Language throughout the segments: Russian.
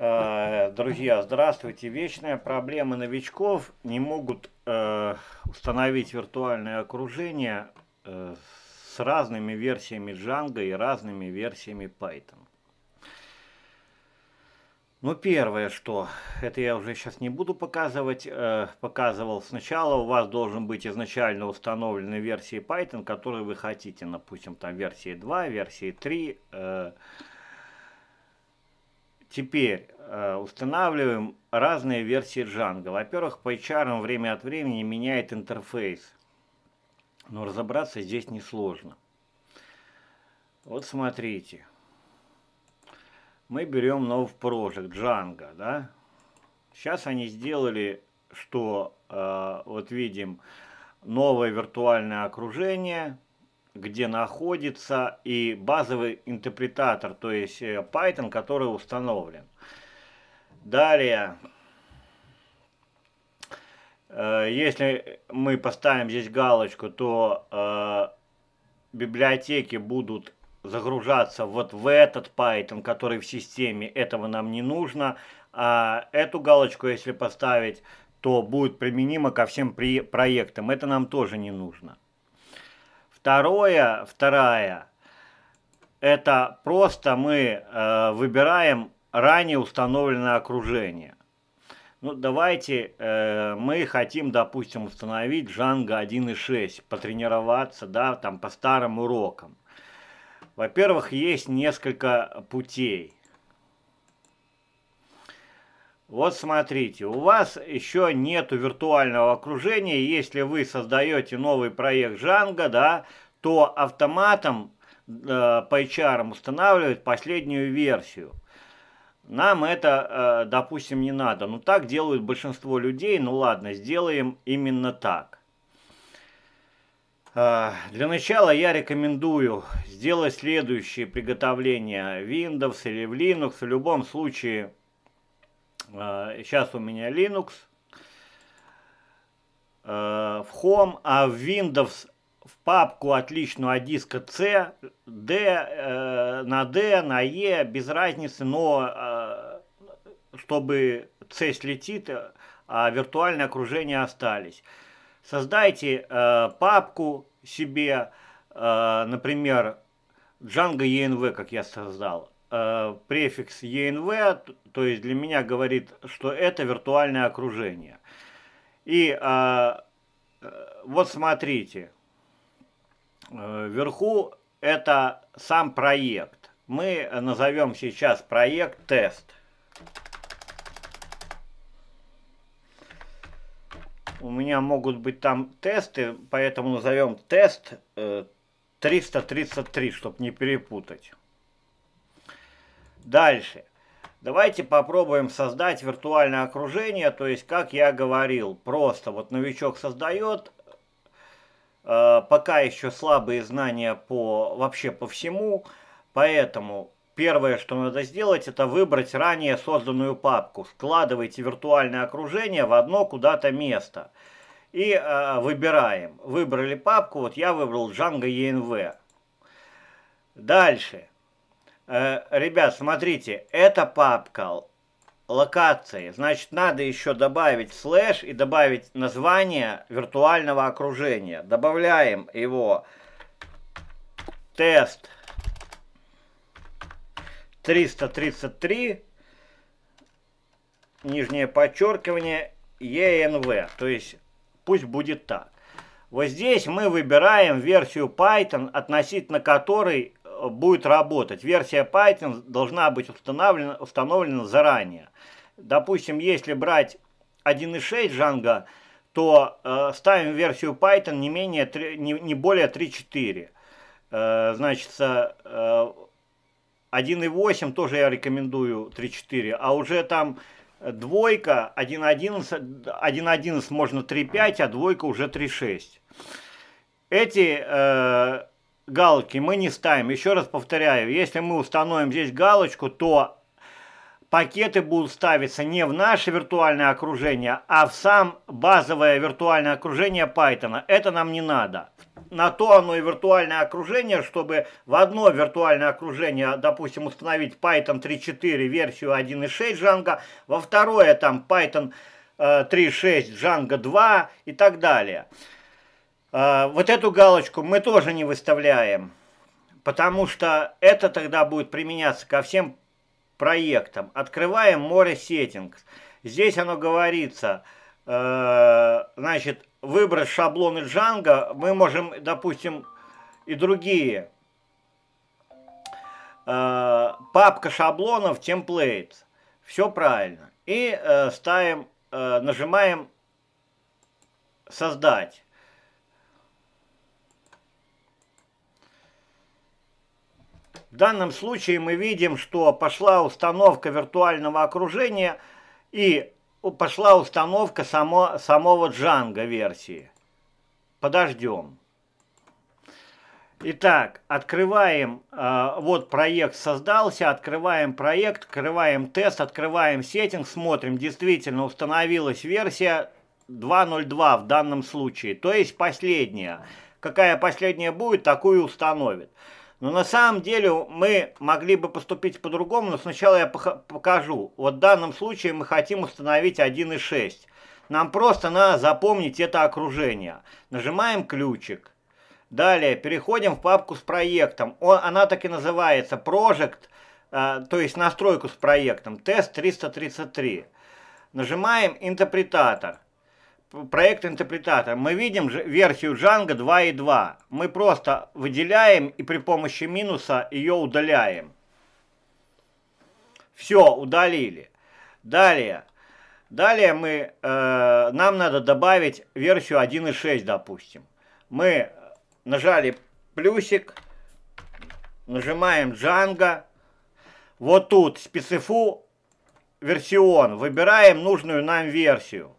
Э, друзья, здравствуйте. Вечная проблема новичков не могут э, установить виртуальное окружение э, с разными версиями Django и разными версиями Python. Ну, первое, что, это я уже сейчас не буду показывать, э, показывал сначала, у вас должен быть изначально установлены версии Python, которые вы хотите, допустим, там версии 2, версии 3, э, Теперь э, устанавливаем разные версии Django. Во-первых, по PyCharm время от времени меняет интерфейс. Но разобраться здесь несложно. Вот смотрите. Мы берем новый прожект Django. Да? Сейчас они сделали, что э, вот видим новое виртуальное окружение – где находится и базовый интерпретатор, то есть э, Python, который установлен. Далее, э, если мы поставим здесь галочку, то э, библиотеки будут загружаться вот в этот Python, который в системе, этого нам не нужно. А эту галочку, если поставить, то будет применимо ко всем проектам. Это нам тоже не нужно. Второе, вторая, это просто мы э, выбираем ранее установленное окружение. Ну, давайте э, мы хотим, допустим, установить Django 1.6, потренироваться, да, там, по старым урокам. Во-первых, есть несколько путей. Вот смотрите, у вас еще нету виртуального окружения, если вы создаете новый проект Django, да, то автоматом э, по HR устанавливает последнюю версию. Нам это, э, допустим, не надо. но ну, так делают большинство людей. Ну, ладно, сделаем именно так. Э, для начала я рекомендую сделать следующие приготовления Windows или в Linux. В любом случае, Сейчас а, у меня Linux. А, в Home, а в Windows в папку отличную от диска C, D, э, на D, на E, без разницы, но а, чтобы C слетит, а виртуальное окружение остались. Создайте э, папку себе, э, например, Django ENV, как я создал. Э, префикс ENV, то есть для меня говорит, что это виртуальное окружение. И э, э вот смотрите, э, вверху это сам проект. Мы назовем сейчас проект тест. У меня могут быть там тесты, поэтому назовем тест 333, чтобы не перепутать. Дальше. Давайте попробуем создать виртуальное окружение, то есть, как я говорил, просто вот новичок создает, э, пока еще слабые знания по вообще по всему, поэтому первое, что надо сделать, это выбрать ранее созданную папку. Складывайте виртуальное окружение в одно куда-то место. И э, выбираем. Выбрали папку, вот я выбрал Django ENV. Дальше. Э, ребят, смотрите, это папка локации. Значит, надо еще добавить слэш и добавить название виртуального окружения. Добавляем его тест 333, нижнее подчеркивание, ENV. То есть, пусть будет так. Вот здесь мы выбираем версию Python, относительно которой будет работать. Версия Python должна быть установлена, установлена заранее. Допустим, если брать 1.6 Django, то э, ставим версию Python не, менее 3, не, не более 3.4. Э, значит, э, 1.8 тоже я рекомендую 3.4, а уже там двойка 1.11 можно 3.5, а двойка уже 3.6. Эти э, галки мы не ставим. Еще раз повторяю, если мы установим здесь галочку, то пакеты будут ставиться не в наше виртуальное окружение, а в сам базовое виртуальное окружение Python. Это нам не надо. На то оно и виртуальное окружение, чтобы в одно виртуальное окружение, допустим, установить Python 3.4 версию 1.6 Django, во второе там Python 3.6 э, Django 2 и так далее. А, вот эту галочку мы тоже не выставляем, потому что это тогда будет применяться ко всем проектам. Открываем море сеттингс. Здесь оно говорится, э, значит, выбрать шаблоны Django, мы можем, допустим, и другие. Э, папка шаблонов, темплейт. Все правильно. И э, ставим, нажимаем «Создать». данном случае мы видим, что пошла установка виртуального окружения и пошла установка само, самого Джанга версии. Подождем. Итак, открываем, э, вот проект создался, открываем проект, открываем тест, открываем сеттинг, смотрим, действительно установилась версия 2.0.2 в данном случае, то есть последняя. Какая последняя будет, такую установит. Но на самом деле мы могли бы поступить по-другому, но сначала я покажу. Вот в данном случае мы хотим установить 1,6. Нам просто надо запомнить это окружение. Нажимаем ключик. Далее переходим в папку с проектом. она так и называется Project, э, то есть настройку с проектом, тест 333. Нажимаем интерпретатор проект интерпретатор. Мы видим версию Django и 2.2. Мы просто выделяем и при помощи минуса ее удаляем. Все, удалили. Далее. Далее мы, э, нам надо добавить версию 1.6, допустим. Мы нажали плюсик, нажимаем Django. Вот тут специфу версион. Выбираем нужную нам версию.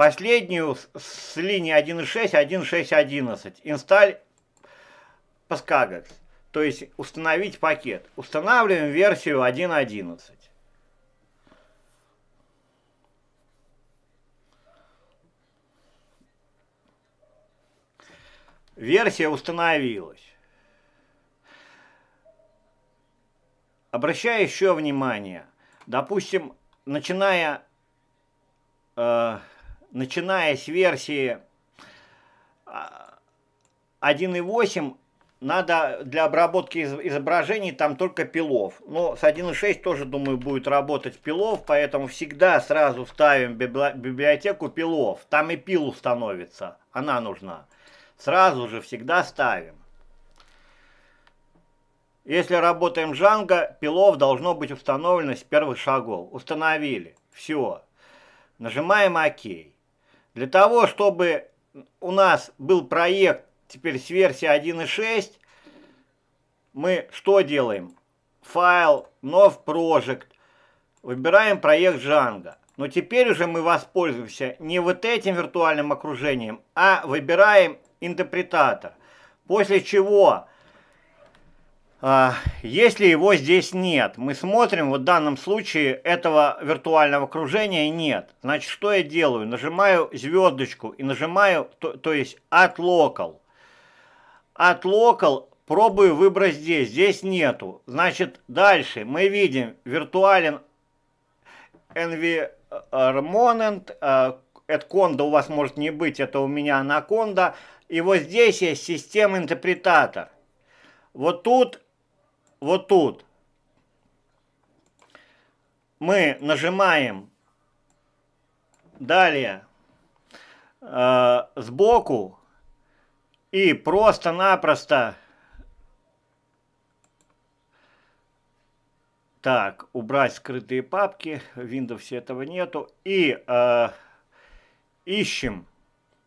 Последнюю с, с линии 1.6, 1.6.11. Инсталь Pascagax. То есть установить пакет. Устанавливаем версию 1.11. Версия установилась. Обращаю еще внимание. Допустим, начиная... Э, начиная с версии 1.8, а, надо для обработки изображений там только пилов. Но с 1.6 тоже, думаю, будет работать пилов, поэтому всегда сразу ставим библиотеку пилов. Там и пил установится, она нужна. Сразу же всегда ставим. Если работаем Django, пилов должно быть установлено с первых шагов. Установили. Все. Нажимаем ОК. Для того, чтобы у нас был проект теперь с версии 1.6, мы что делаем? Файл, нов project, выбираем проект Django. Но теперь уже мы воспользуемся не вот этим виртуальным окружением, а выбираем интерпретатор. После чего а, если его здесь нет. Мы смотрим, вот в данном случае этого виртуального окружения нет. Значит, что я делаю? Нажимаю звездочку и нажимаю, то, то есть от local, От local, пробую выбрать здесь, здесь нету. Значит, дальше мы видим виртуален environment, а, это у вас может не быть, это у меня анаконда. И вот здесь есть система-интерпретатор. Вот тут вот тут мы нажимаем далее э, сбоку и просто-напросто так убрать скрытые папки в Windows этого нету и э, ищем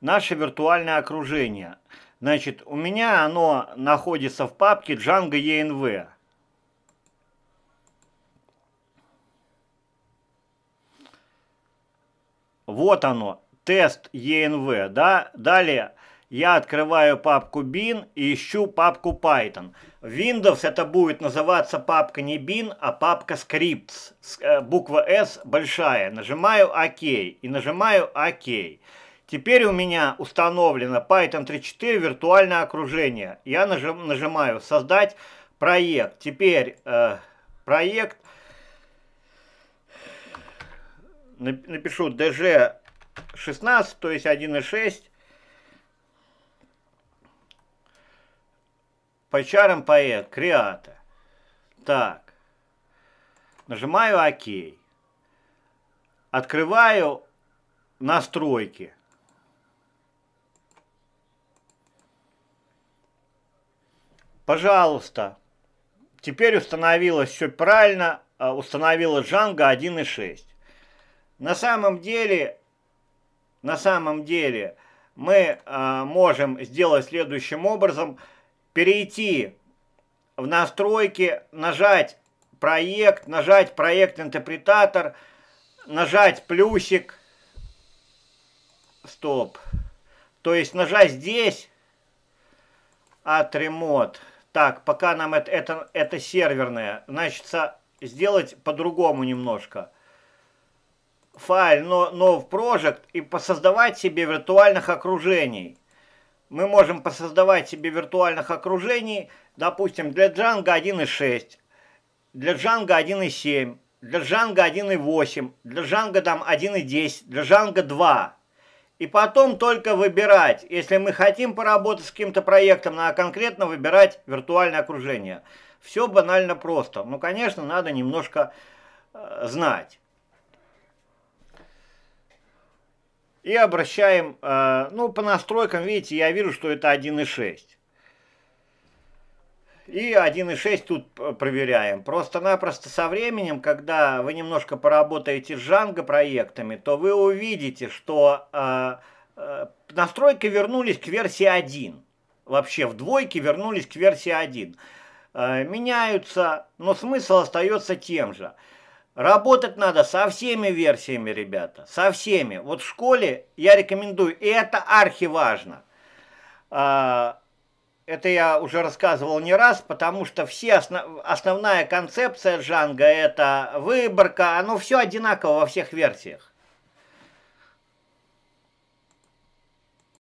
наше виртуальное окружение значит у меня оно находится в папке Django ENV Вот оно, тест ENV, да? Далее я открываю папку bin и ищу папку Python. В Windows это будет называться папка не bin, а папка scripts. Э, буква S большая. Нажимаю ОК и нажимаю ОК. Теперь у меня установлено Python 3.4 виртуальное окружение. Я нажим, нажимаю создать проект. Теперь э, проект напишу DG16, то есть 1.6. По чарам поэт, креата. Так. Нажимаю ОК. Открываю настройки. Пожалуйста. Теперь установилось все правильно. А, установила Django 1.6. На самом деле, на самом деле мы э, можем сделать следующим образом. Перейти в настройки, нажать проект, нажать проект интерпретатор, нажать плюсик. Стоп. То есть нажать здесь от ремонт. Так, пока нам это, это, это серверное. Значит, сделать по-другому немножко файл но Nov Project и посоздавать себе виртуальных окружений. Мы можем посоздавать себе виртуальных окружений, допустим, для Django 1.6, для Django 1.7, для Django 1.8, для Django там 1.10, для Django 2. И потом только выбирать, если мы хотим поработать с каким-то проектом, надо конкретно выбирать виртуальное окружение. Все банально просто. Ну, конечно, надо немножко э, знать. и обращаем, э, ну, по настройкам, видите, я вижу, что это 1.6. И 1.6 тут проверяем. Просто-напросто со временем, когда вы немножко поработаете с Django проектами, то вы увидите, что э, э, настройки вернулись к версии 1. Вообще в двойке вернулись к версии 1. Э, меняются, но смысл остается тем же. Работать надо со всеми версиями, ребята, со всеми. Вот в школе я рекомендую, и это архиважно. А, это я уже рассказывал не раз, потому что все основ... основная концепция джанга это выборка, оно все одинаково во всех версиях.